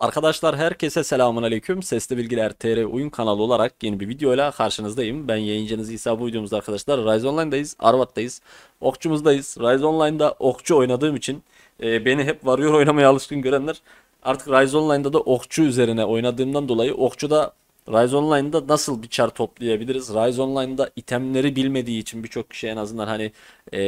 Arkadaşlar herkese selamun aleyküm. Sesli Bilgiler TR oyun kanalı olarak yeni bir videoyla karşınızdayım. Ben yayıncınız İsa bu videomuzda arkadaşlar Rise Online'dayız, Arvat'tayız, Okçumuzdayız. Rise Online'da okçu oynadığım için e, beni hep varıyor oynamaya alışkın görenler artık Rise Online'da da okçu üzerine oynadığımdan dolayı okçuda Rise Online'da nasıl bir çar toplayabiliriz? Rise Online'da itemleri bilmediği için birçok kişi en azından hani e,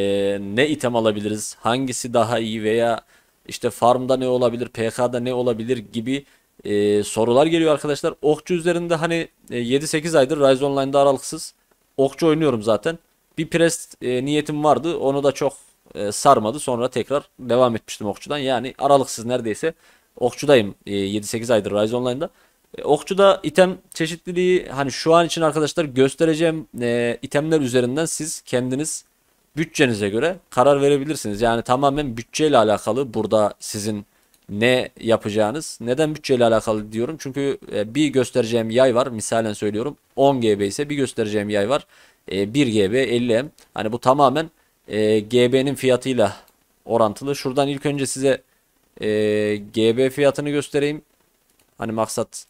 ne item alabiliriz? Hangisi daha iyi veya işte farmda ne olabilir, PK'da ne olabilir gibi e, sorular geliyor arkadaşlar. Okçu üzerinde hani e, 7-8 aydır Rise Online'da aralıksız okçu oynuyorum zaten. Bir pres e, niyetim vardı. Onu da çok e, sarmadı. Sonra tekrar devam etmiştim okçudan. Yani aralıksız neredeyse okçudayım e, 7-8 aydır Rise Online'da. E, okçuda item çeşitliliği hani şu an için arkadaşlar göstereceğim e, itemler üzerinden siz kendiniz bütçenize göre karar verebilirsiniz. Yani tamamen bütçeyle alakalı burada sizin ne yapacağınız. Neden bütçeyle alakalı diyorum? Çünkü e, bir göstereceğim yay var. Misalen söylüyorum 10 GB ise bir göstereceğim yay var. 1 GB 50 M. Hani bu tamamen e, GB'nin fiyatıyla orantılı. Şuradan ilk önce size e, GB fiyatını göstereyim. Hani maksat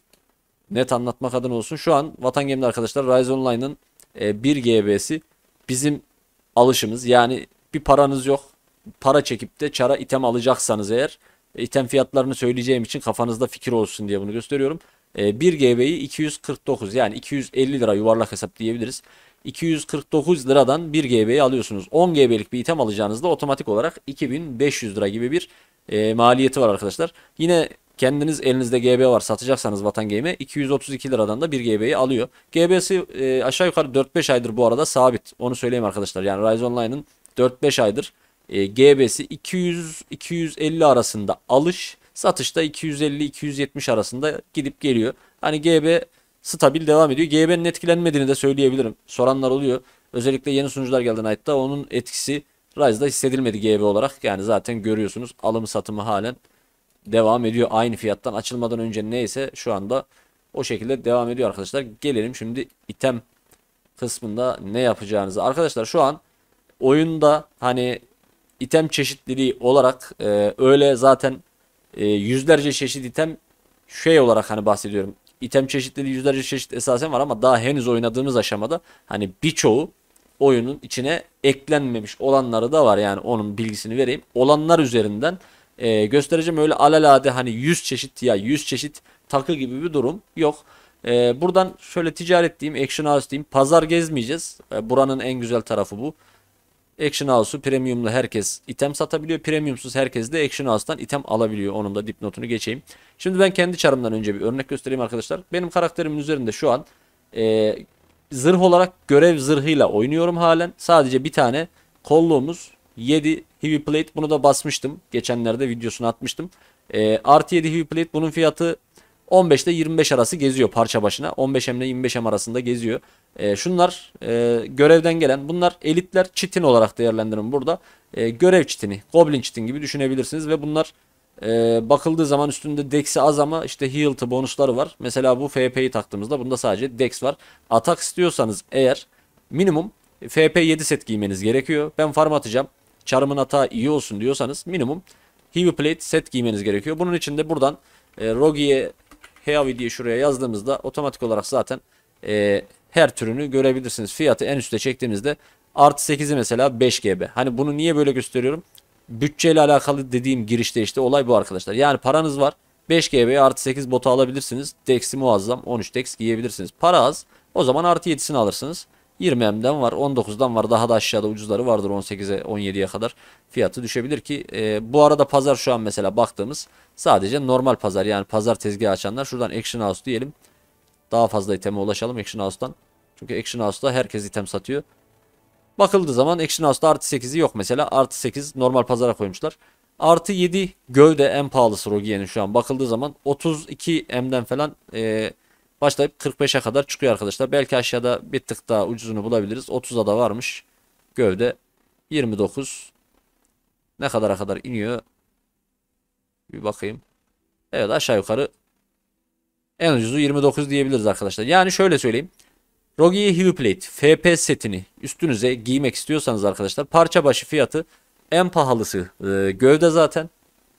net anlatmak adına olsun. Şu an Vatan Gemi'de arkadaşlar Rise Online'ın 1 GB'si bizim alışımız. Yani bir paranız yok. Para çekip de çara item alacaksanız eğer e, item fiyatlarını söyleyeceğim için kafanızda fikir olsun diye bunu gösteriyorum. 1 GB'yi 249 yani 250 lira yuvarlak hesap diyebiliriz. 249 liradan 1 GB'yi alıyorsunuz. 10 GB'lik bir item alacağınızda otomatik olarak 2500 lira gibi bir e, maliyeti var arkadaşlar. Yine Kendiniz elinizde GB var satacaksanız Vatan Game'e 232 liradan da bir GB'yi alıyor. GB'si e, aşağı yukarı 4-5 aydır bu arada sabit. Onu söyleyeyim arkadaşlar. Yani Rise Online'ın 4-5 aydır e, GB'si 200-250 arasında alış satışta 250-270 arasında gidip geliyor. Hani GB stabil devam ediyor. GB'nin etkilenmediğini de söyleyebilirim. Soranlar oluyor. Özellikle yeni sunucular geldi Knight'ta. Onun etkisi Rise'da hissedilmedi GB olarak. Yani zaten görüyorsunuz alım satımı halen devam ediyor aynı fiyattan. Açılmadan önce neyse şu anda o şekilde devam ediyor arkadaşlar. Gelelim şimdi item kısmında ne yapacağınızı. Arkadaşlar şu an oyunda hani item çeşitliliği olarak e, öyle zaten e, yüzlerce çeşit item şey olarak hani bahsediyorum. item çeşitliliği yüzlerce çeşit esasen var ama daha henüz oynadığımız aşamada hani birçoğu oyunun içine eklenmemiş olanları da var yani onun bilgisini vereyim. Olanlar üzerinden e, göstereceğim öyle alalade hani 100 çeşit ya 100 çeşit takı gibi bir durum yok. E, buradan şöyle ticaret diyeyim, Action House diyeyim. Pazar gezmeyeceğiz. E, buranın en güzel tarafı bu. Action House'u premiumlu herkes item satabiliyor. Premiumsuz herkes de Action House'tan item alabiliyor. Onun da dipnotunu geçeyim. Şimdi ben kendi çarımdan önce bir örnek göstereyim arkadaşlar. Benim karakterimin üzerinde şu an e, zırh olarak görev zırhıyla oynuyorum halen. Sadece bir tane kolluğumuz 7 Heavy Plate bunu da basmıştım. Geçenlerde videosunu atmıştım. E, R7 Heavy Plate bunun fiyatı 15 ile 25 arası geziyor parça başına. 15 hem ile 25 hem arasında geziyor. E, şunlar e, görevden gelen bunlar elitler çitin olarak değerlendirin burada. E, görev çitini, goblin çitin gibi düşünebilirsiniz ve bunlar e, bakıldığı zaman üstünde dex'i az ama işte health'ı bonusları var. Mesela bu FP'yi taktığımızda bunda sadece dex var. Atak istiyorsanız eğer minimum FP 7 set giymeniz gerekiyor. Ben farm atacağım çarımın hata iyi olsun diyorsanız minimum heavy plate set giymeniz gerekiyor. Bunun için de buradan e, Rogi'ye heavy diye şuraya yazdığımızda otomatik olarak zaten e, her türünü görebilirsiniz. Fiyatı en üste çektiğimizde artı 8'i mesela 5 GB. Hani bunu niye böyle gösteriyorum? Bütçeyle alakalı dediğim girişte işte olay bu arkadaşlar. Yani paranız var. 5 gb artı 8 botu alabilirsiniz. Dex'i muazzam 13 Dex giyebilirsiniz. Para az. O zaman artı 7'sini alırsınız. 20M'den var 19'dan var daha da aşağıda ucuzları vardır 18'e 17'ye kadar fiyatı düşebilir ki e, bu arada pazar şu an mesela baktığımız sadece normal pazar yani pazar tezgahı açanlar şuradan Action House diyelim daha fazla iteme ulaşalım Action House'dan çünkü Action House'da herkes item satıyor bakıldığı zaman Action House'da artı 8'i yok mesela artı 8 normal pazara koymuşlar artı 7 gövde en pahalısı Rogiye'nin şu an bakıldığı zaman 32M'den falan e, Başlayıp 45'e kadar çıkıyor arkadaşlar. Belki aşağıda bir tık daha ucuzunu bulabiliriz. 30'a da varmış. Gövde 29. Ne kadara kadar iniyor? Bir bakayım. Evet aşağı yukarı en ucuzu 29 diyebiliriz arkadaşlar. Yani şöyle söyleyeyim. Rogi Hewplate FP setini üstünüze giymek istiyorsanız arkadaşlar parça başı fiyatı en pahalısı e, gövde zaten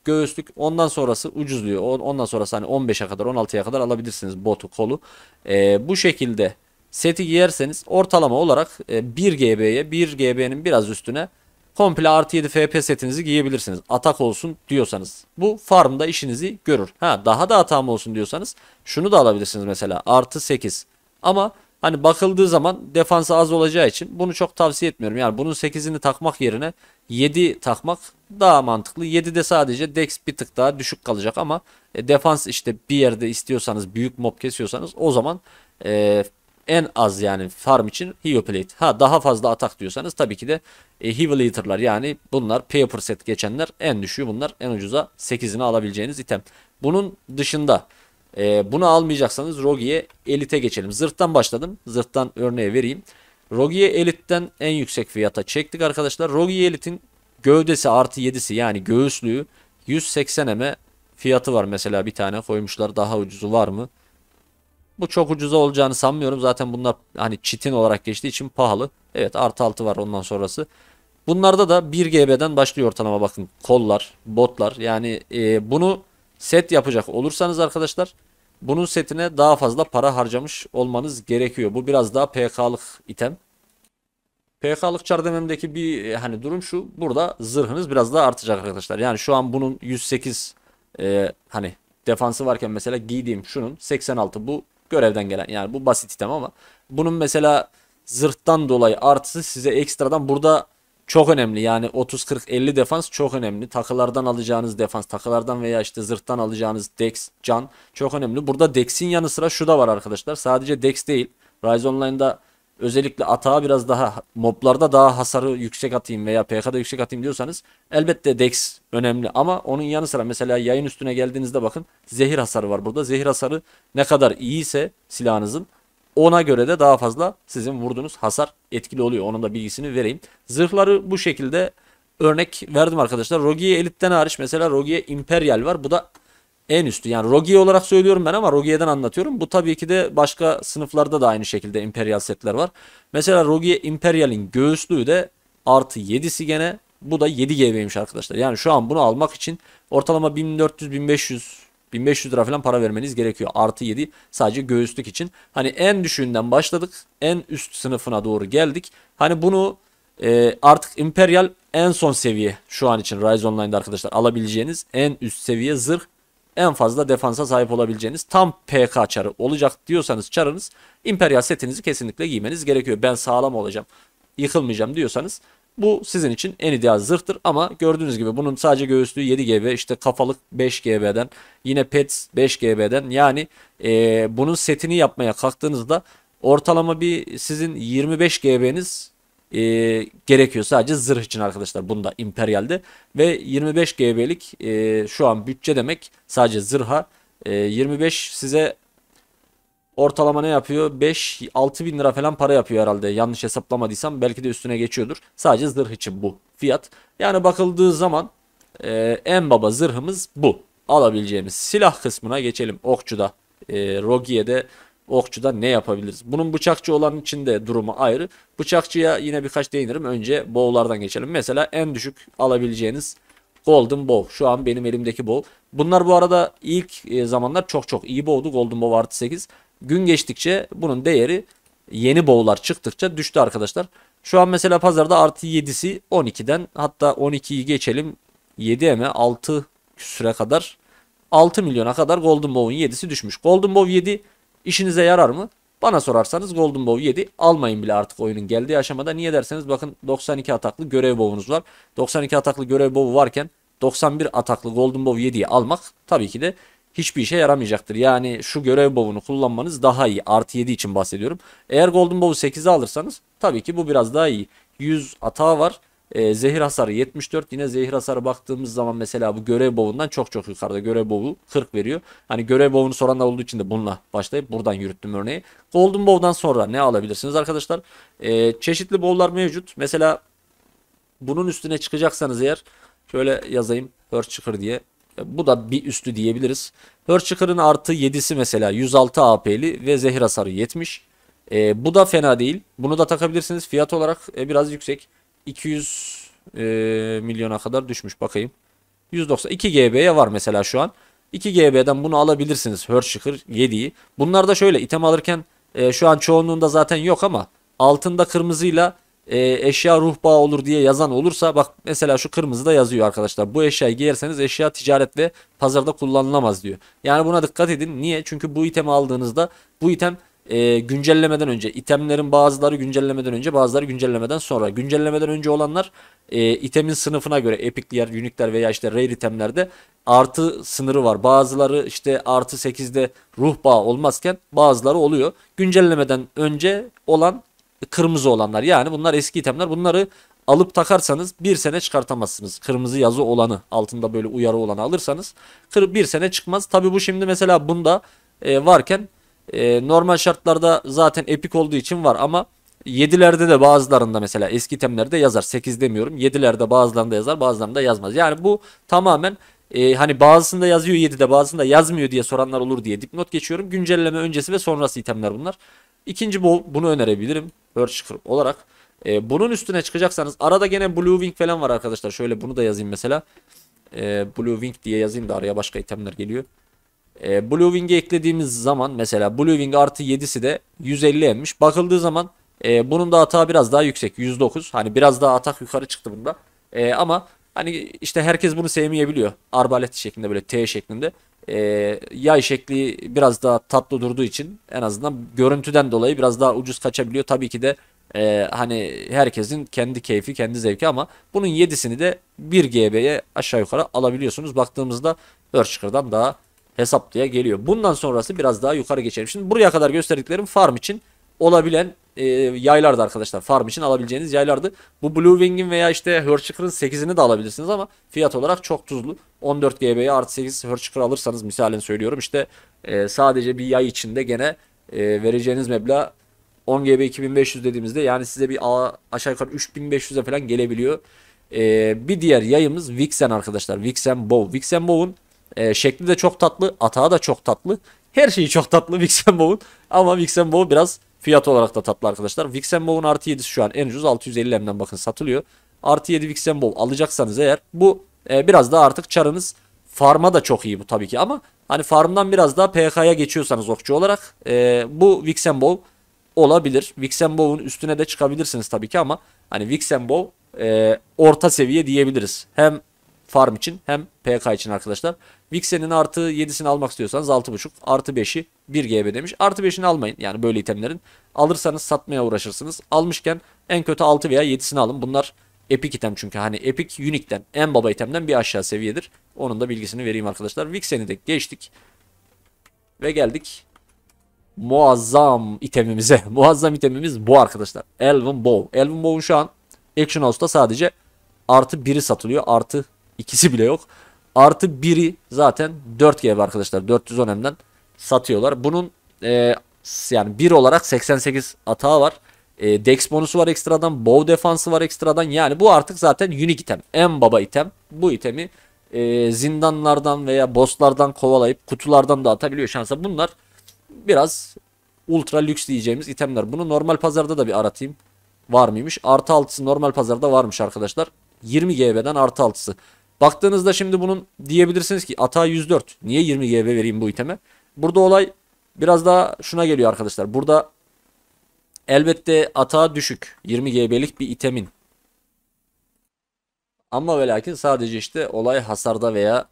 göğüslük ondan sonrası ucuzluyor. Ondan sonrası hani 15'e kadar 16'ya kadar alabilirsiniz botu kolu. E, bu şekilde seti giyerseniz ortalama olarak e, 1 GB'ye 1 GB'nin biraz üstüne komple artı 7 FP setinizi giyebilirsiniz. Atak olsun diyorsanız. Bu farmda işinizi görür. Ha daha da atağım olsun diyorsanız şunu da alabilirsiniz mesela artı 8. Ama Hani bakıldığı zaman defansı az olacağı için bunu çok tavsiye etmiyorum. Yani bunun 8'ini takmak yerine 7 takmak daha mantıklı. 7'de sadece Dex bir tık daha düşük kalacak ama e, defans işte bir yerde istiyorsanız büyük mob kesiyorsanız o zaman e, en az yani farm için Hioplate. Ha daha fazla atak diyorsanız tabii ki de e, Heaval yani bunlar paper set geçenler en düşüğü bunlar en ucuza 8'ini alabileceğiniz item. Bunun dışında e, bunu almayacaksanız Rogi'ye Elite geçelim. Zırttan başladım. Zırttan örneği vereyim. Rogi'ye Elite'den en yüksek fiyata çektik arkadaşlar. Rogi'ye Elite'in gövdesi artı 7'si yani göğüslüğü 180 eme fiyatı var mesela bir tane koymuşlar. Daha ucuzu var mı? Bu çok ucuza olacağını sanmıyorum. Zaten bunlar hani çitin olarak geçtiği için pahalı. Evet artı altı var ondan sonrası. Bunlarda da 1 GB'den başlıyor ortalama bakın. Kollar, botlar. Yani e, bunu set yapacak olursanız arkadaşlar bunun setine daha fazla para harcamış olmanız gerekiyor. Bu biraz daha PK'lık item. PK'lık çardememdeki bir e, hani durum şu. Burada zırhınız biraz daha artacak arkadaşlar. Yani şu an bunun 108 e, hani defansı varken mesela giydiğim şunun 86 bu görevden gelen yani bu basit item ama bunun mesela zırhtan dolayı artısı size ekstradan burada çok önemli. Yani 30 40 50 defans çok önemli. Takılardan alacağınız defans, takılardan veya işte zırhtan alacağınız dex, can çok önemli. Burada dex'in yanı sıra şu da var arkadaşlar. Sadece dex değil. Rise Online'da özellikle atağa biraz daha moblarda daha hasarı yüksek atayım veya PK'da yüksek atayım diyorsanız elbette dex önemli ama onun yanı sıra mesela yayın üstüne geldiğinizde bakın zehir hasarı var burada. Zehir hasarı ne kadar iyiyse silahınızın ona göre de daha fazla sizin vurduğunuz hasar etkili oluyor. Onun da bilgisini vereyim. Zırhları bu şekilde örnek verdim arkadaşlar. Rogi'ye elitten hariç mesela Rogi'ye Imperial var. Bu da en üstü. Yani Rogi'ye olarak söylüyorum ben ama Rogi'ye'den anlatıyorum. Bu tabii ki de başka sınıflarda da aynı şekilde Imperial setler var. Mesela Rogi'ye Imperial'in göğüslüğü de artı 7'si gene. Bu da 7 GB'ymiş arkadaşlar. Yani şu an bunu almak için ortalama 1400-1500 1500 lira falan para vermeniz gerekiyor. Artı 7 sadece göğüslük için. Hani en düşüğünden başladık. En üst sınıfına doğru geldik. Hani bunu e, artık Imperial en son seviye şu an için Rise Online'da arkadaşlar alabileceğiniz en üst seviye zırh en fazla defansa sahip olabileceğiniz tam PK çarı olacak diyorsanız çarınız imperial setinizi kesinlikle giymeniz gerekiyor. Ben sağlam olacağım, yıkılmayacağım diyorsanız bu sizin için en ideal zırhtır ama gördüğünüz gibi bunun sadece göğüslüğü 7 GB işte kafalık 5 GB'den yine pets 5 GB'den yani e, bunun setini yapmaya kalktığınızda ortalama bir sizin 25 GB'niz e, gerekiyor sadece zırh için arkadaşlar bunda imperialde ve 25 GB'lik e, şu an bütçe demek sadece zırha e, 25 size ortalama ne yapıyor? 5 6 bin lira falan para yapıyor herhalde. Yanlış hesaplamadıysam belki de üstüne geçiyordur. Sadece zırh için bu fiyat. Yani bakıldığı zaman e, en baba zırhımız bu. Alabileceğimiz silah kısmına geçelim. Okçuda, e, Rogiye'de okçuda ne yapabiliriz? Bunun bıçakçı olan için de durumu ayrı. Bıçakçıya yine birkaç değinirim. Önce bowlardan geçelim. Mesela en düşük alabileceğiniz Golden Bow. Şu an benim elimdeki bow. Bunlar bu arada ilk e, zamanlar çok çok iyi bow'du. Golden Bow artı 8 gün geçtikçe bunun değeri yeni boğular çıktıkça düştü arkadaşlar. Şu an mesela pazarda artı 7'si 12'den hatta 12'yi geçelim 7'ye mi 6 küsüre kadar 6 milyona kadar Golden Bow'un 7'si düşmüş. Golden Bow 7 işinize yarar mı? Bana sorarsanız Golden Bow 7 almayın bile artık oyunun geldiği aşamada. Niye derseniz bakın 92 ataklı görev bow'unuz var. 92 ataklı görev bow'u varken 91 ataklı Golden Bow 7'yi almak tabii ki de hiçbir işe yaramayacaktır. Yani şu görev bovunu kullanmanız daha iyi. Artı 7 için bahsediyorum. Eğer Golden Bow'u 8'e alırsanız tabii ki bu biraz daha iyi. 100 atağı var. E, zehir hasarı 74 yine zehir hasarı baktığımız zaman mesela bu görev bovundan çok çok yukarıda görev bovu 40 veriyor. Hani görev bovunu soranlar olduğu için de bununla başlayıp buradan yürüttüm örneği. Golden bov'dan sonra ne alabilirsiniz arkadaşlar? E, çeşitli bovlar mevcut. Mesela bunun üstüne çıkacaksanız eğer şöyle yazayım Hurt çıkır diye bu da bir üstü diyebiliriz. Hörçıkır'ın artı 7'si mesela 106 AP'li ve zehir hasarı 70. E, bu da fena değil. Bunu da takabilirsiniz. Fiyat olarak e, biraz yüksek. 200 e, milyona kadar düşmüş bakayım. 190 2 GB'ye var mesela şu an. 2 GB'den bunu alabilirsiniz. Hörçıkır 7'yi. Bunlar da şöyle item alırken e, şu an çoğunluğunda zaten yok ama altında kırmızıyla e, eşya ruh bağı olur diye yazan olursa bak mesela şu kırmızı da yazıyor arkadaşlar. Bu eşyayı giyerseniz eşya ticaret ve pazarda kullanılamaz diyor. Yani buna dikkat edin. Niye? Çünkü bu itemi aldığınızda bu item e, güncellemeden önce itemlerin bazıları güncellemeden önce bazıları güncellemeden sonra güncellemeden önce olanlar e, itemin sınıfına göre epikler, unikler veya işte rare itemlerde artı sınırı var. Bazıları işte artı 8'de ruh bağı olmazken bazıları oluyor. Güncellemeden önce olan kırmızı olanlar. Yani bunlar eski itemler. Bunları alıp takarsanız bir sene çıkartamazsınız. Kırmızı yazı olanı altında böyle uyarı olanı alırsanız bir sene çıkmaz. Tabi bu şimdi mesela bunda e, varken e, normal şartlarda zaten epik olduğu için var ama 7'lerde de bazılarında mesela eski temlerde yazar. 8 demiyorum. 7'lerde bazılarında yazar bazılarında yazmaz. Yani bu tamamen e, hani bazısında yazıyor 7'de bazısında yazmıyor diye soranlar olur diye dipnot geçiyorum. Güncelleme öncesi ve sonrası itemler bunlar. İkinci bu bunu önerebilirim. Birch Group olarak. E, bunun üstüne çıkacaksanız arada gene Blue Wing falan var arkadaşlar. Şöyle bunu da yazayım mesela. E, Blue Wing diye yazayım da araya başka itemler geliyor. E, Blue Wing'e eklediğimiz zaman mesela Blue Wing artı 7'si de 150 emmiş. Bakıldığı zaman e, bunun da hata biraz daha yüksek. 109. Hani biraz daha atak yukarı çıktı bunda. E, ama Hani işte herkes bunu sevmeyebiliyor. Arbalet şeklinde böyle T şeklinde. Ee, yay şekli biraz daha tatlı durduğu için en azından görüntüden dolayı biraz daha ucuz kaçabiliyor. Tabii ki de e, hani herkesin kendi keyfi kendi zevki ama bunun 7'sini de 1 GB'ye aşağı yukarı alabiliyorsunuz. Baktığımızda Earthshaker'dan daha hesaplıya geliyor. Bundan sonrası biraz daha yukarı geçelim. Şimdi buraya kadar gösterdiklerim farm için olabilen e, yaylardı arkadaşlar. Farm için alabileceğiniz yaylardı. Bu Blue Wing'in veya işte Hörçıkır'ın 8'ini de alabilirsiniz ama fiyat olarak çok tuzlu. 14 GB'ye artı 8 Hörçıkır alırsanız misalen söylüyorum işte e, sadece bir yay içinde gene e, vereceğiniz meblağ 10 GB 2500 dediğimizde yani size bir aşağı yukarı 3500'e falan gelebiliyor. E, bir diğer yayımız Vixen arkadaşlar. Vixen Bow. Vixen Bow'un e, şekli de çok tatlı. Atağı da çok tatlı. Her şeyi çok tatlı Vixen Bow'un. Ama Vixen Bow biraz Fiyat olarak da tatlı arkadaşlar. Vixenbow'un artı 7'si şu an en ucuz 650 lemden bakın satılıyor. Artı 7 Vixenbow alacaksanız eğer bu e, biraz daha artık çarınız farma da çok iyi bu tabii ki ama hani farmdan biraz daha PK'ya geçiyorsanız okçu olarak e, bu Vixenbow olabilir. Vixenbow'un üstüne de çıkabilirsiniz tabii ki ama hani Vixenbow e, orta seviye diyebiliriz. Hem farm için hem PK için arkadaşlar. Vixen'in artı 7'sini almak istiyorsanız 6.5 artı 5'i 1 GB demiş. Artı 5'ini almayın yani böyle itemlerin. Alırsanız satmaya uğraşırsınız. Almışken en kötü 6 veya 7'sini alın. Bunlar Epic item çünkü hani Epic Unique'den en baba itemden bir aşağı seviyedir. Onun da bilgisini vereyim arkadaşlar. Vixen'i de geçtik. Ve geldik muazzam itemimize. muazzam itemimiz bu arkadaşlar. Elven Bow. Elven Bow'un şu an Action House'da sadece artı biri satılıyor. Artı İkisi bile yok. Artı biri zaten 4 GB arkadaşlar. 410 M'den satıyorlar. Bunun e, yani bir olarak 88 atağı var. E, Dex bonusu var ekstradan. Bow defansı var ekstradan. Yani bu artık zaten unique item. En baba item. Bu itemi e, zindanlardan veya bosslardan kovalayıp kutulardan da atabiliyor şansa. Bunlar biraz ultra lüks diyeceğimiz itemler. Bunu normal pazarda da bir aratayım. Var mıymış? Artı altısı normal pazarda varmış arkadaşlar. 20 GB'den artı altısı. Baktığınızda şimdi bunun diyebilirsiniz ki ata 104. Niye 20 GB vereyim bu iteme? Burada olay biraz daha şuna geliyor arkadaşlar. Burada elbette ata düşük 20 GB'lik bir itemin. Ama ve lakin sadece işte olay hasarda veya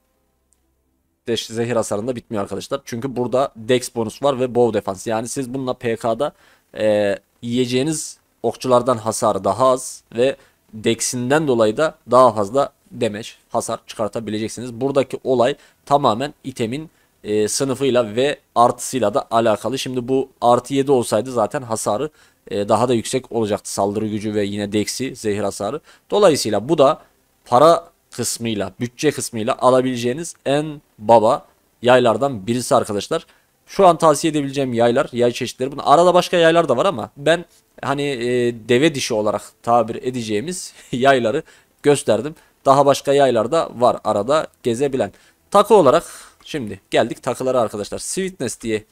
zehir hasarında bitmiyor arkadaşlar. Çünkü burada dex bonus var ve bow defans. Yani siz bununla PK'da e, yiyeceğiniz okçulardan hasarı daha az ve dexinden dolayı da daha fazla demeç, hasar çıkartabileceksiniz. Buradaki olay tamamen itemin e, sınıfıyla ve artısıyla da alakalı. Şimdi bu artı 7 olsaydı zaten hasarı e, daha da yüksek olacaktı. Saldırı gücü ve yine deksi zehir hasarı. Dolayısıyla bu da para kısmıyla, bütçe kısmıyla alabileceğiniz en baba yaylardan birisi arkadaşlar. Şu an tavsiye edebileceğim yaylar, yay çeşitleri. Bunun arada başka yaylar da var ama ben hani e, deve dişi olarak tabir edeceğimiz yayları gösterdim. Daha başka yaylar var arada gezebilen. Takı olarak şimdi geldik takılara arkadaşlar. Sweetness diye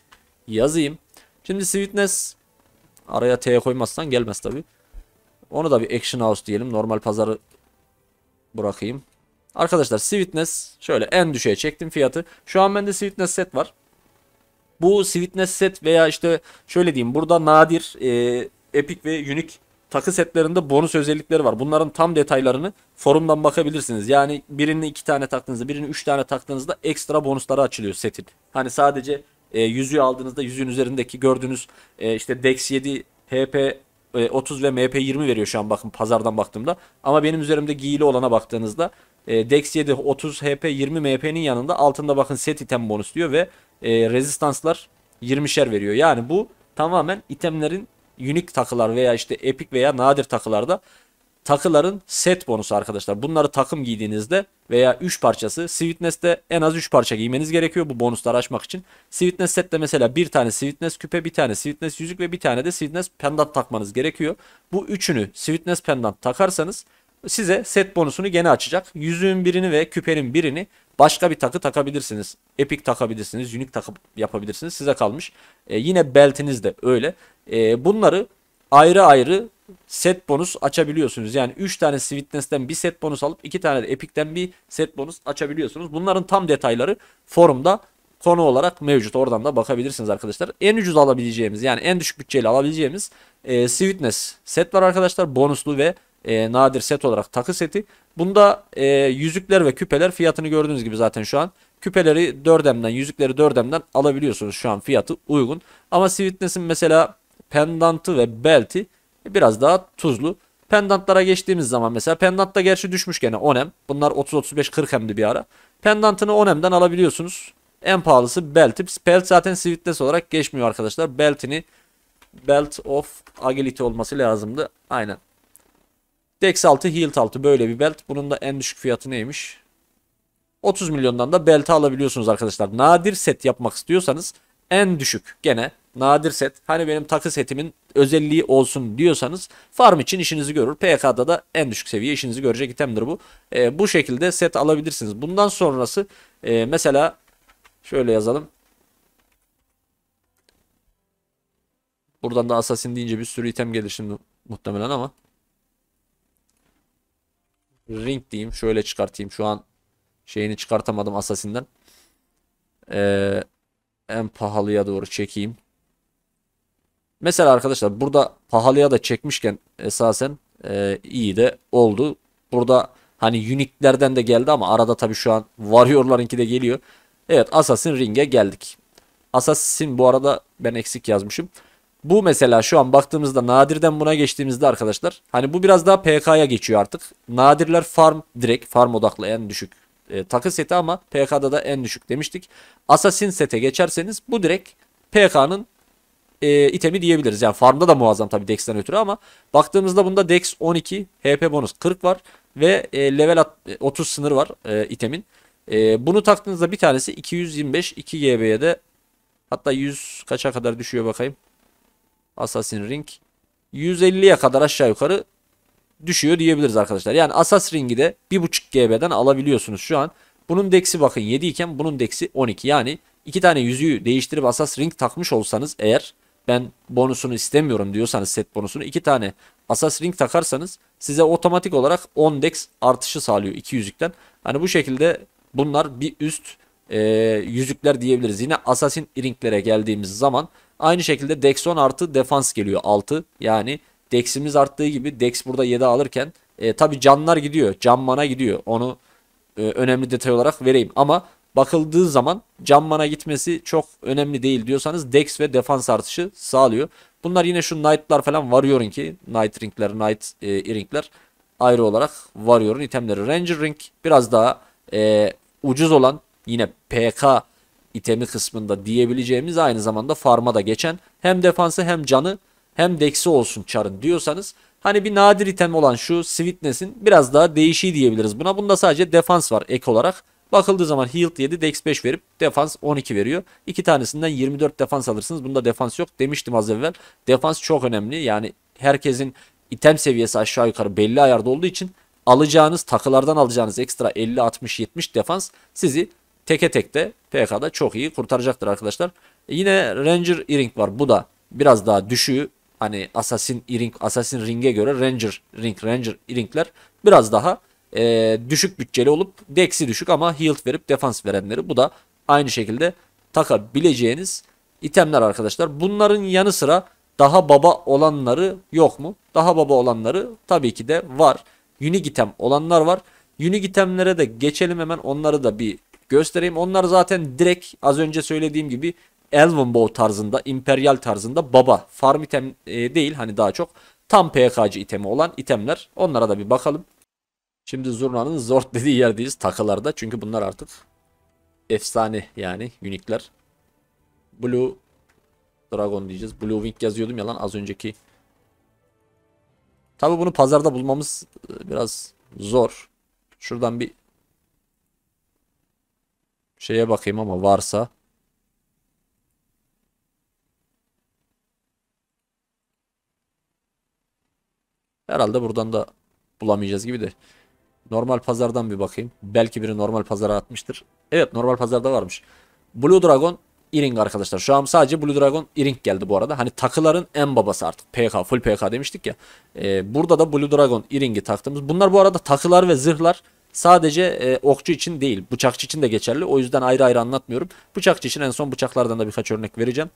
yazayım. Şimdi Sweetness araya T koymazsan gelmez tabi. Onu da bir Action House diyelim. Normal pazarı bırakayım. Arkadaşlar Sweetness şöyle en düşüğe çektim fiyatı. Şu an bende Sweetness set var. Bu Sweetness set veya işte şöyle diyeyim burada nadir, e, epic ve unique takı setlerinde bonus özellikleri var. Bunların tam detaylarını forumdan bakabilirsiniz. Yani birini iki tane taktığınızda birini üç tane taktığınızda ekstra bonusları açılıyor setin. Hani sadece e, yüzüğü aldığınızda yüzüğün üzerindeki gördüğünüz e, işte Dex 7 HP 30 ve MP 20 veriyor şu an bakın pazardan baktığımda. Ama benim üzerimde giyili olana baktığınızda e, Dex 7 30 HP 20 MP'nin yanında altında bakın set item bonus diyor ve e, rezistanslar 20'şer veriyor. Yani bu tamamen itemlerin unique takılar veya işte epik veya nadir takılarda takıların set bonusu arkadaşlar. Bunları takım giydiğinizde veya 3 parçası Sweetness'te en az 3 parça giymeniz gerekiyor bu bonusları açmak için. Sweetness sette mesela bir tane Sweetness küpe, bir tane Sweetness yüzük ve bir tane de Sweetness pendant takmanız gerekiyor. Bu üçünü Sweetness pendant takarsanız size set bonusunu gene açacak. Yüzüğün birini ve küpenin birini başka bir takı takabilirsiniz. Epic takabilirsiniz. Unique takı yapabilirsiniz. Size kalmış. E, yine beltiniz de öyle. E, bunları ayrı ayrı set bonus açabiliyorsunuz. Yani 3 tane Sweetness'ten bir set bonus alıp 2 tane de Epic'ten bir set bonus açabiliyorsunuz. Bunların tam detayları forumda konu olarak mevcut. Oradan da bakabilirsiniz arkadaşlar. En ucuz alabileceğimiz yani en düşük bütçeyle alabileceğimiz e, Sweetness set var arkadaşlar. Bonuslu ve e, nadir set olarak takı seti. Bunda e, yüzükler ve küpeler fiyatını gördüğünüz gibi zaten şu an. Küpeleri 4M'den, yüzükleri 4M'den alabiliyorsunuz şu an fiyatı uygun. Ama Sweetness'in mesela pendantı ve belti biraz daha tuzlu. Pendantlara geçtiğimiz zaman mesela pendant da gerçi düşmüş gene 10M. Bunlar 30-35-40M'di bir ara. Pendantını 10M'den alabiliyorsunuz. En pahalısı belti. Belt zaten Sweetness olarak geçmiyor arkadaşlar. Beltini Belt of Agility olması lazımdı. Aynen. Dex altı, Hilt altı böyle bir belt. Bunun da en düşük fiyatı neymiş? 30 milyondan da belt alabiliyorsunuz arkadaşlar. Nadir set yapmak istiyorsanız en düşük gene nadir set. Hani benim takı setimin özelliği olsun diyorsanız farm için işinizi görür. PK'da da en düşük seviye işinizi görecek itemdir bu. E, bu şekilde set alabilirsiniz. Bundan sonrası e, mesela şöyle yazalım. Buradan da assassin deyince bir sürü item gelir şimdi muhtemelen ama ring diyeyim. Şöyle çıkartayım. Şu an şeyini çıkartamadım Assassin'den. Ee, en pahalıya doğru çekeyim. Mesela arkadaşlar burada pahalıya da çekmişken esasen e, iyi de oldu. Burada hani unique'lerden de geldi ama arada tabi şu an Warrior'larınki de geliyor. Evet Assassin Ring'e geldik. Assassin bu arada ben eksik yazmışım. Bu mesela şu an baktığımızda nadirden buna geçtiğimizde arkadaşlar hani bu biraz daha PK'ya geçiyor artık. Nadirler farm direkt farm odaklı en düşük e, takı seti ama PK'da da en düşük demiştik. Assassin sete geçerseniz bu direkt PK'nın e, itemi diyebiliriz. Yani farmda da muazzam tabii Dex'ten ötürü ama baktığımızda bunda Dex 12, HP bonus 40 var ve e, level 30 e, sınırı var e, itemin. E, bunu taktığınızda bir tanesi 225 2 GB'ye de hatta 100 kaça kadar düşüyor bakayım. Assassin Ring 150'ye kadar aşağı yukarı düşüyor diyebiliriz arkadaşlar. Yani Assassin Ring'i de 1.5 GB'den alabiliyorsunuz şu an. Bunun deksi bakın 7 iken bunun deksi 12. Yani iki tane yüzüğü değiştirip Assassin Ring takmış olsanız eğer ben bonusunu istemiyorum diyorsanız set bonusunu iki tane Assassin Ring takarsanız size otomatik olarak 10 dex artışı sağlıyor iki yüzükten. Hani bu şekilde bunlar bir üst e, yüzükler diyebiliriz. Yine Assassin Ring'lere geldiğimiz zaman Aynı şekilde dex 10 artı defans geliyor 6. Yani dex'imiz arttığı gibi dex burada 7 alırken e, tabi canlar gidiyor. Can mana gidiyor. Onu e, önemli detay olarak vereyim. Ama bakıldığı zaman can mana gitmesi çok önemli değil diyorsanız dex ve defans artışı sağlıyor. Bunlar yine şu knight'lar falan varıyor ki knight ringler, knight e, earringler ayrı olarak varıyorun itemleri. Ranger ring biraz daha e, ucuz olan yine PK itemi kısmında diyebileceğimiz aynı zamanda farma da geçen hem defansı hem canı hem deksi olsun çarın diyorsanız hani bir nadir item olan şu sweetness'in biraz daha değişiği diyebiliriz buna. Bunda sadece defans var ek olarak. Bakıldığı zaman health 7 dex 5 verip defans 12 veriyor. İki tanesinden 24 defans alırsınız. Bunda defans yok demiştim az evvel. Defans çok önemli. Yani herkesin item seviyesi aşağı yukarı belli ayarda olduğu için alacağınız takılardan alacağınız ekstra 50 60 70 defans sizi teke tek de PK'da çok iyi kurtaracaktır arkadaşlar. E, yine Ranger Ring var. Bu da biraz daha düşüğü. Hani Assassin Ring, Assassin Ring'e göre Ranger Ring, Ranger Ring'ler biraz daha e, düşük bütçeli olup dex'i düşük ama heal verip defans verenleri. Bu da aynı şekilde takabileceğiniz itemler arkadaşlar. Bunların yanı sıra daha baba olanları yok mu? Daha baba olanları tabii ki de var. Unique item olanlar var. Unique itemlere de geçelim hemen onları da bir göstereyim. Onlar zaten direkt az önce söylediğim gibi Elvenbow tarzında, imperial tarzında baba farm item e, değil hani daha çok tam PKC itemi olan itemler. Onlara da bir bakalım. Şimdi Zurna'nın Zord dediği yerdeyiz takılarda. Çünkü bunlar artık efsane yani unikler. Blue Dragon diyeceğiz. Blue Wing yazıyordum yalan. az önceki. Tabi bunu pazarda bulmamız e, biraz zor. Şuradan bir Şeye bakayım ama varsa. Herhalde buradan da bulamayacağız gibi de. Normal pazardan bir bakayım. Belki biri normal pazara atmıştır. Evet normal pazarda varmış. Blue Dragon Iring arkadaşlar. Şu an sadece Blue Dragon Iring geldi bu arada. Hani takıların en babası artık. PK, full PK demiştik ya. Ee, burada da Blue Dragon Iring'i taktığımız. Bunlar bu arada takılar ve zırhlar Sadece e, okçu için değil bıçakçı için de geçerli. O yüzden ayrı ayrı anlatmıyorum. Bıçakçı için en son bıçaklardan da birkaç örnek vereceğim.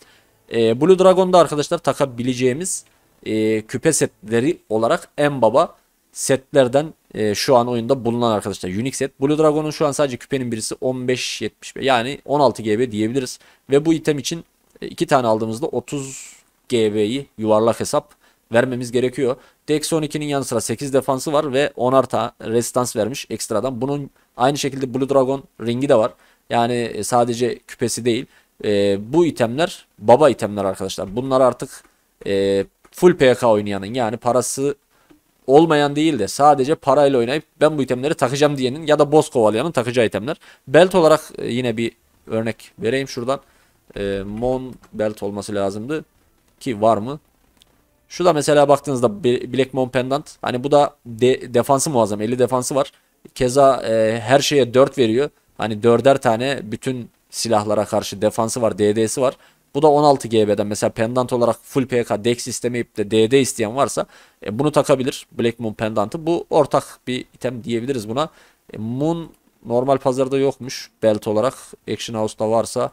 E, Blue Dragon'da arkadaşlar takabileceğimiz e, küpe setleri olarak en baba setlerden e, şu an oyunda bulunan arkadaşlar Unique set. Blue Dragon'un şu an sadece küpenin birisi 15 15.75 yani 16 GB diyebiliriz. Ve bu item için 2 e, tane aldığımızda 30 GB'yi yuvarlak hesap vermemiz gerekiyor. dx 12'nin yanı sıra 8 defansı var ve 10 ta resistans vermiş ekstradan. Bunun aynı şekilde Blue Dragon ringi de var. Yani e, sadece küpesi değil. E, bu itemler baba itemler arkadaşlar. Bunlar artık e, full PK oynayanın yani parası olmayan değil de sadece parayla oynayıp ben bu itemleri takacağım diyenin ya da boss kovalayanın takacağı itemler. Belt olarak e, yine bir örnek vereyim şuradan. E, Mon belt olması lazımdı ki var mı? Şu da mesela baktığınızda Black Moon Pendant. Hani bu da de, defansı muazzam. 50 defansı var. Keza e, her şeye 4 veriyor. Hani 4'er tane bütün silahlara karşı defansı var, DD'si var. Bu da 16 GB'den mesela pendant olarak full PK dex istemeyip de DD isteyen varsa e, bunu takabilir. Black Moon pendantı. Bu ortak bir item diyebiliriz buna. E, Moon normal pazarda yokmuş belt olarak. Action House'da varsa.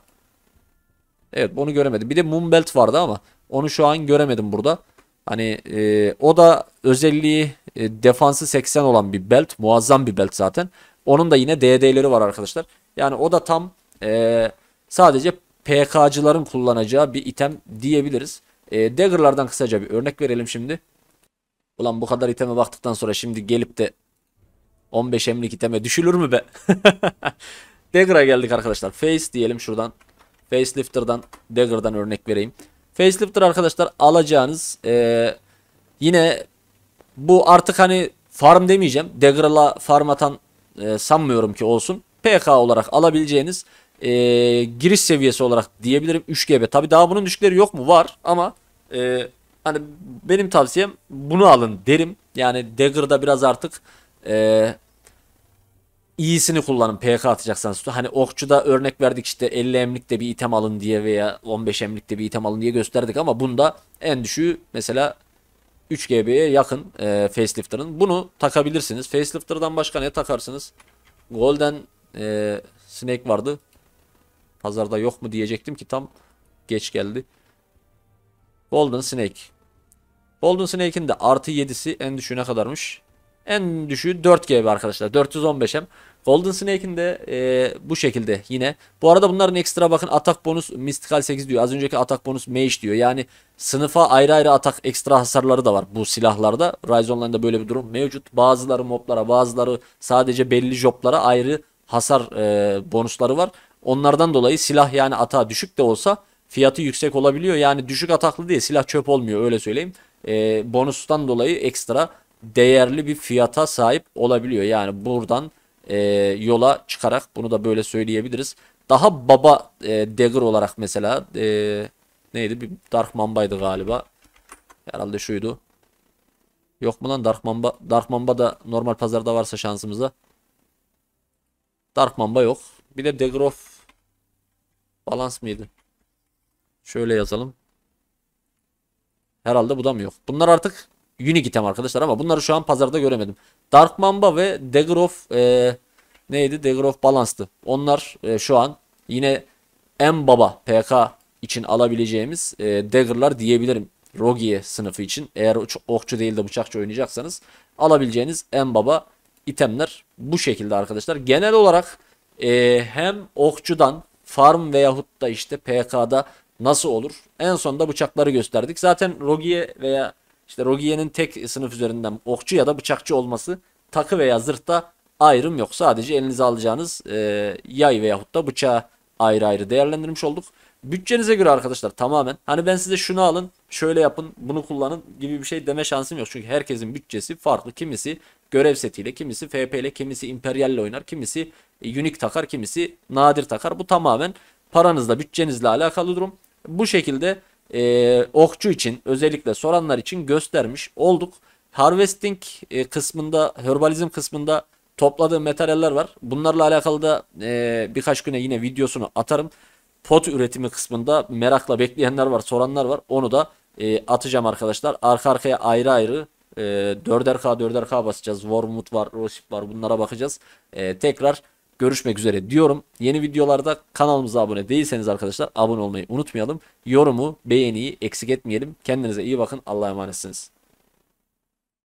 Evet bunu göremedim. Bir de Moon Belt vardı ama onu şu an göremedim burada. Hani e, o da özelliği e, defansı 80 olan bir belt. Muazzam bir belt zaten. Onun da yine DD'leri var arkadaşlar. Yani o da tam e, sadece PK'cıların kullanacağı bir item diyebiliriz. E, dagger'lardan kısaca bir örnek verelim şimdi. Ulan bu kadar iteme baktıktan sonra şimdi gelip de 15 emlik iteme düşülür mü be? Dagger'a geldik arkadaşlar. Face diyelim şuradan. Facelifter'dan Dagger'dan örnek vereyim. Facelifter arkadaşlar alacağınız e, yine bu artık hani farm demeyeceğim. Degrala farm atan e, sanmıyorum ki olsun. PK olarak alabileceğiniz e, giriş seviyesi olarak diyebilirim 3GB. Tabi daha bunun düşükleri yok mu? Var ama e, hani benim tavsiyem bunu alın derim. Yani Dagger'da biraz artık e, iyisini kullanın PK atacaksanız. Hani okçuda örnek verdik işte 50 emlikte bir item alın diye veya 15 emlikte bir item alın diye gösterdik ama bunda en düşüğü mesela 3 GB'ye yakın e, facelifter'ın. Bunu takabilirsiniz. Facelifter'dan başka ne takarsınız? Golden e, Snake vardı. Pazarda yok mu diyecektim ki tam geç geldi. Golden Snake. Golden Snake'in de artı 7'si en düşüğüne kadarmış. En düşüğü 4 GB arkadaşlar. 415 hem. Golden Snake'in de e, bu şekilde yine. Bu arada bunların ekstra bakın atak bonus Mystical 8 diyor. Az önceki atak bonus Mage diyor. Yani sınıfa ayrı ayrı atak ekstra hasarları da var bu silahlarda. Rise Online'da böyle bir durum mevcut. Bazıları moblara bazıları sadece belli joblara ayrı hasar e, bonusları var. Onlardan dolayı silah yani atağa düşük de olsa fiyatı yüksek olabiliyor. Yani düşük ataklı diye silah çöp olmuyor öyle söyleyeyim. E, bonustan dolayı ekstra değerli bir fiyata sahip olabiliyor. Yani buradan e, yola çıkarak bunu da böyle söyleyebiliriz. Daha baba e, dagger olarak mesela e, neydi? Bir Dark Mamba'ydı galiba. Herhalde şuydu. Yok mu lan Dark Mamba? Dark Mamba da normal pazarda varsa şansımızda. Dark Mamba yok. Bir de Dagger of Balance mıydı? Şöyle yazalım. Herhalde bu da mı yok? Bunlar artık unique item arkadaşlar ama bunları şu an pazarda göremedim. Dark Mamba ve Dagger of e, neydi? Dagger of Balance'tı. Onlar e, şu an yine en baba PK için alabileceğimiz e, Dagger'lar diyebilirim. Rogie sınıfı için eğer okçu değil de bıçakçı oynayacaksanız alabileceğiniz en baba itemler bu şekilde arkadaşlar. Genel olarak e, hem okçudan farm veyahut da işte PK'da nasıl olur en sonda bıçakları gösterdik. Zaten Rogie veya işte Rogier'in tek sınıf üzerinden okçu ya da bıçakçı olması takı veya zırhta ayrım yok. Sadece elinize alacağınız e, yay veyahut da bıçağı ayrı ayrı değerlendirmiş olduk. Bütçenize göre arkadaşlar tamamen. Hani ben size şunu alın, şöyle yapın, bunu kullanın gibi bir şey deme şansım yok. Çünkü herkesin bütçesi farklı. Kimisi görev setiyle, kimisi FP ile, kimisi Imperial ile oynar, kimisi Unique takar, kimisi nadir takar. Bu tamamen paranızla, bütçenizle alakalı durum. Bu şekilde e, okçu için özellikle soranlar için göstermiş olduk. Harvesting e, kısmında, herbalizm kısmında topladığım materyaller var. Bunlarla alakalı da e, birkaç güne yine videosunu atarım. Pot üretimi kısmında merakla bekleyenler var, soranlar var. Onu da e, atacağım arkadaşlar. Arka arkaya ayrı ayrı e, 4'er K 4'er K basacağız. Wormwood var, Rosip var bunlara bakacağız. E, tekrar görüşmek üzere diyorum. Yeni videolarda kanalımıza abone değilseniz arkadaşlar abone olmayı unutmayalım. Yorumu, beğeniyi eksik etmeyelim. Kendinize iyi bakın. Allah'a emanetsiniz.